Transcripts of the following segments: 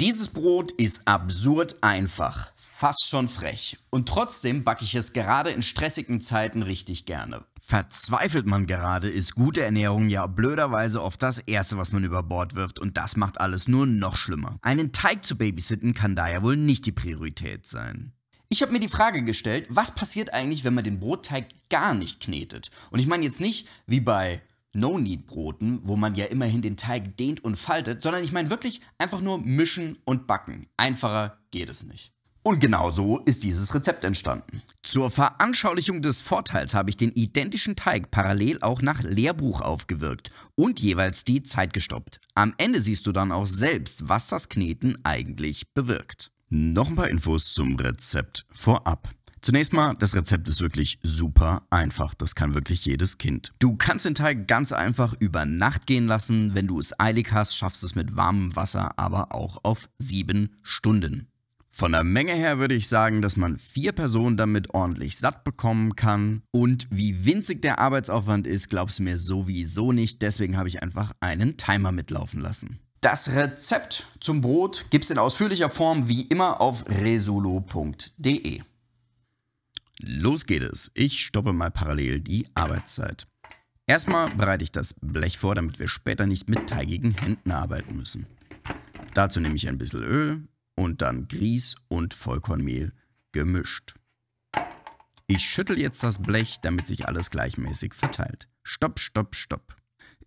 Dieses Brot ist absurd einfach, fast schon frech. Und trotzdem backe ich es gerade in stressigen Zeiten richtig gerne. Verzweifelt man gerade, ist gute Ernährung ja blöderweise oft das Erste, was man über Bord wirft und das macht alles nur noch schlimmer. Einen Teig zu babysitten kann da ja wohl nicht die Priorität sein. Ich habe mir die Frage gestellt, was passiert eigentlich, wenn man den Brotteig gar nicht knetet? Und ich meine jetzt nicht wie bei No-Need-Broten, wo man ja immerhin den Teig dehnt und faltet, sondern ich meine wirklich einfach nur mischen und backen. Einfacher geht es nicht. Und genau so ist dieses Rezept entstanden. Zur Veranschaulichung des Vorteils habe ich den identischen Teig parallel auch nach Lehrbuch aufgewirkt und jeweils die Zeit gestoppt. Am Ende siehst du dann auch selbst, was das Kneten eigentlich bewirkt. Noch ein paar Infos zum Rezept vorab. Zunächst mal, das Rezept ist wirklich super einfach. Das kann wirklich jedes Kind. Du kannst den Teig ganz einfach über Nacht gehen lassen. Wenn du es eilig hast, schaffst du es mit warmem Wasser aber auch auf sieben Stunden. Von der Menge her würde ich sagen, dass man vier Personen damit ordentlich satt bekommen kann. Und wie winzig der Arbeitsaufwand ist, glaubst du mir sowieso nicht. Deswegen habe ich einfach einen Timer mitlaufen lassen. Das Rezept zum Brot gibt es in ausführlicher Form wie immer auf resolo.de. Los geht es. Ich stoppe mal parallel die Arbeitszeit. Erstmal bereite ich das Blech vor, damit wir später nicht mit teigigen Händen arbeiten müssen. Dazu nehme ich ein bisschen Öl und dann Grieß und Vollkornmehl gemischt. Ich schüttel jetzt das Blech, damit sich alles gleichmäßig verteilt. Stopp, stopp, stopp.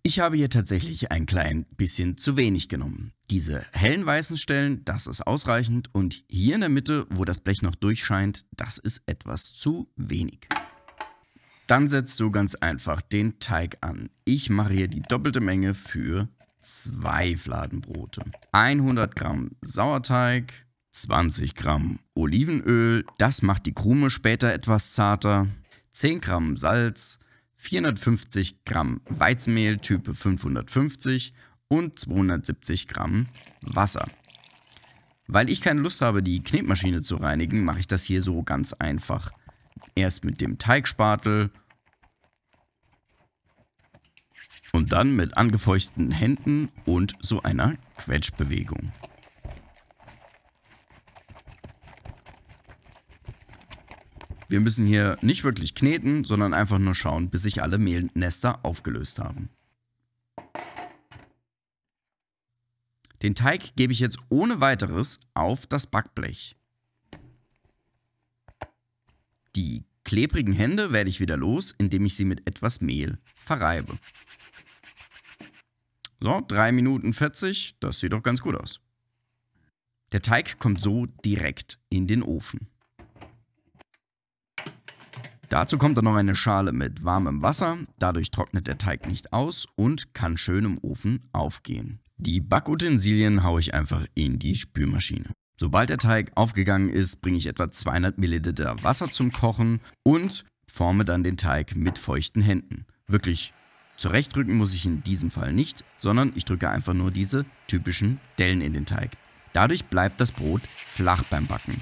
Ich habe hier tatsächlich ein klein bisschen zu wenig genommen. Diese hellen weißen Stellen, das ist ausreichend und hier in der Mitte, wo das Blech noch durchscheint, das ist etwas zu wenig. Dann setzt du ganz einfach den Teig an. Ich mache hier die doppelte Menge für zwei Fladenbrote. 100 Gramm Sauerteig, 20 Gramm Olivenöl, das macht die Krume später etwas zarter, 10 Gramm Salz, 450 Gramm Weizenmehl Type 550 und 270 Gramm Wasser. Weil ich keine Lust habe, die Knetmaschine zu reinigen, mache ich das hier so ganz einfach. Erst mit dem Teigspatel und dann mit angefeuchten Händen und so einer Quetschbewegung. Wir müssen hier nicht wirklich kneten, sondern einfach nur schauen, bis sich alle Mehlnester aufgelöst haben. Den Teig gebe ich jetzt ohne weiteres auf das Backblech. Die klebrigen Hände werde ich wieder los, indem ich sie mit etwas Mehl verreibe. So, 3 Minuten 40, das sieht doch ganz gut aus. Der Teig kommt so direkt in den Ofen. Dazu kommt dann noch eine Schale mit warmem Wasser, dadurch trocknet der Teig nicht aus und kann schön im Ofen aufgehen. Die Backutensilien haue ich einfach in die Spülmaschine. Sobald der Teig aufgegangen ist, bringe ich etwa 200 ml Wasser zum Kochen und forme dann den Teig mit feuchten Händen. Wirklich Zurechtdrücken muss ich in diesem Fall nicht, sondern ich drücke einfach nur diese typischen Dellen in den Teig. Dadurch bleibt das Brot flach beim Backen.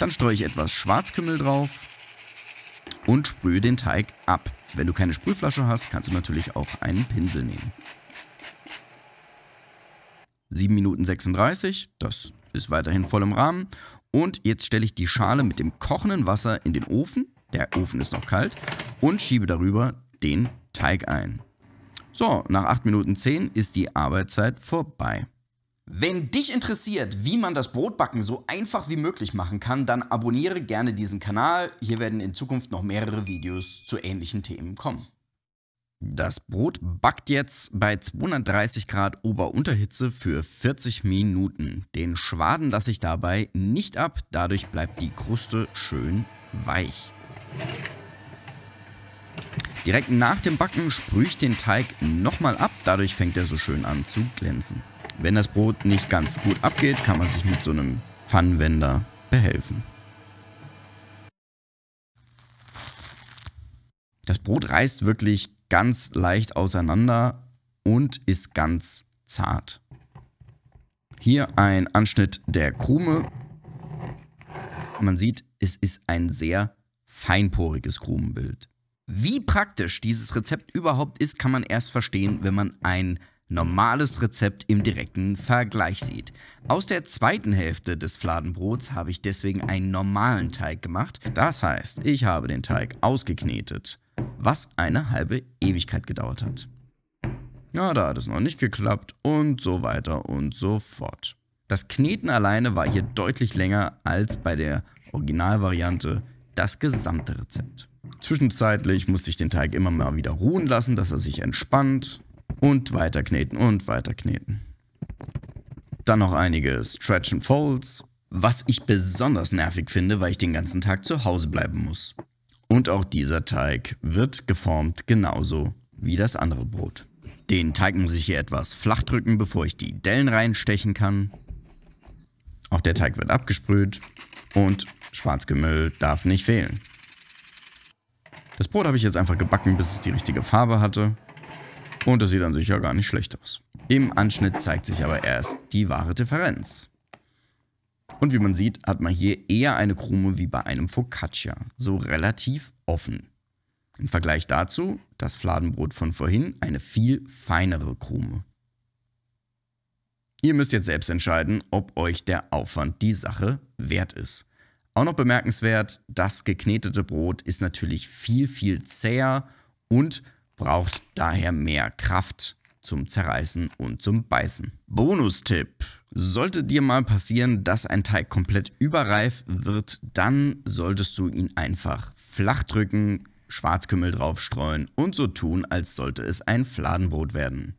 Dann streue ich etwas Schwarzkümmel drauf, und sprühe den Teig ab. Wenn du keine Sprühflasche hast, kannst du natürlich auch einen Pinsel nehmen. 7 Minuten 36, das ist weiterhin voll im Rahmen. Und jetzt stelle ich die Schale mit dem kochenden Wasser in den Ofen, der Ofen ist noch kalt, und schiebe darüber den Teig ein. So, nach 8 Minuten 10 ist die Arbeitszeit vorbei. Wenn dich interessiert, wie man das Brotbacken so einfach wie möglich machen kann, dann abonniere gerne diesen Kanal. Hier werden in Zukunft noch mehrere Videos zu ähnlichen Themen kommen. Das Brot backt jetzt bei 230 Grad Ober-Unterhitze für 40 Minuten. Den Schwaden lasse ich dabei nicht ab, dadurch bleibt die Kruste schön weich. Direkt nach dem Backen sprühe ich den Teig nochmal ab, dadurch fängt er so schön an zu glänzen. Wenn das Brot nicht ganz gut abgeht, kann man sich mit so einem Pfannenwender behelfen. Das Brot reißt wirklich ganz leicht auseinander und ist ganz zart. Hier ein Anschnitt der Krume. Man sieht, es ist ein sehr feinporiges Krumenbild. Wie praktisch dieses Rezept überhaupt ist, kann man erst verstehen, wenn man ein normales Rezept im direkten Vergleich sieht. Aus der zweiten Hälfte des Fladenbrots habe ich deswegen einen normalen Teig gemacht. Das heißt, ich habe den Teig ausgeknetet, was eine halbe Ewigkeit gedauert hat. Ja, da hat es noch nicht geklappt und so weiter und so fort. Das Kneten alleine war hier deutlich länger als bei der Originalvariante das gesamte Rezept. Zwischenzeitlich musste ich den Teig immer mal wieder ruhen lassen, dass er sich entspannt. Und weiter kneten und weiter kneten. Dann noch einige Stretch and Folds, was ich besonders nervig finde, weil ich den ganzen Tag zu Hause bleiben muss. Und auch dieser Teig wird geformt genauso wie das andere Brot. Den Teig muss ich hier etwas flach drücken, bevor ich die Dellen reinstechen kann. Auch der Teig wird abgesprüht und Schwarzgemüll darf nicht fehlen. Das Brot habe ich jetzt einfach gebacken, bis es die richtige Farbe hatte. Und das sieht an sich ja gar nicht schlecht aus. Im Anschnitt zeigt sich aber erst die wahre Differenz. Und wie man sieht, hat man hier eher eine Krume wie bei einem Focaccia, so relativ offen. Im Vergleich dazu das Fladenbrot von vorhin eine viel feinere Krume. Ihr müsst jetzt selbst entscheiden, ob euch der Aufwand die Sache wert ist. Auch noch bemerkenswert, das geknetete Brot ist natürlich viel, viel zäher und braucht daher mehr Kraft zum Zerreißen und zum Beißen. Bonustipp. Sollte dir mal passieren, dass ein Teig komplett überreif wird, dann solltest du ihn einfach flach drücken, Schwarzkümmel draufstreuen und so tun, als sollte es ein Fladenbrot werden.